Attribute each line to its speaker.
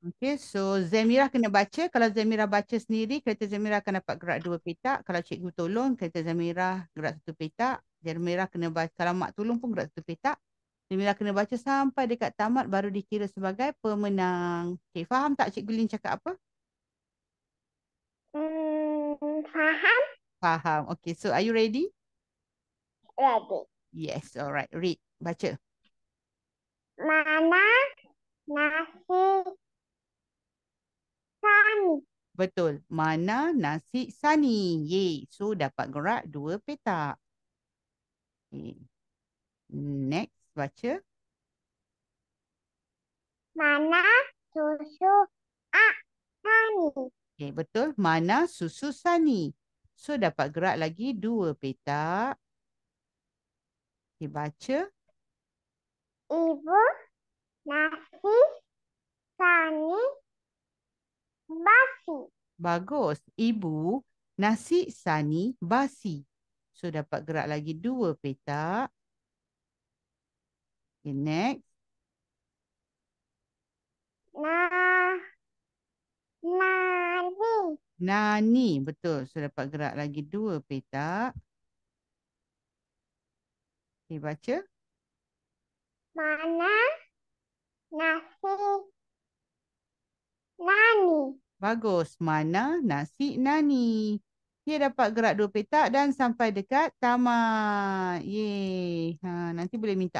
Speaker 1: Okay, so Zemira kena baca. Kalau Zemira baca sendiri, kereta Zemira akan dapat gerak dua petak. Kalau cikgu tolong, kereta Zemira gerak satu petak. Zemira kena baca. Kalau mak tolong pun gerak satu petak. Zemira kena baca sampai dekat tamat baru dikira sebagai pemenang. Okay, faham tak cikgu Lin cakap apa? Hmm, faham. Faham. Okay, so are you ready? Ready. Yes, alright. Read, baca. Mak. Betul. Mana nasi sani. ye, So dapat gerak dua petak. Okay. Next baca. Mana susu ak sani. Okay, betul. Mana susu sani. So dapat gerak lagi dua petak. Okay, baca. Ibu nasi tu. Bagus. Ibu, nasi sani basi. So dapat gerak lagi dua petak. Okay, next. Na nani. Nani, betul. So dapat gerak lagi dua petak. Okay, baca. Mana nasi nani. Bagus. Mana nasi nani? Dia dapat gerak dua petak dan sampai dekat tamat. Yeay. Ha, nanti boleh minta.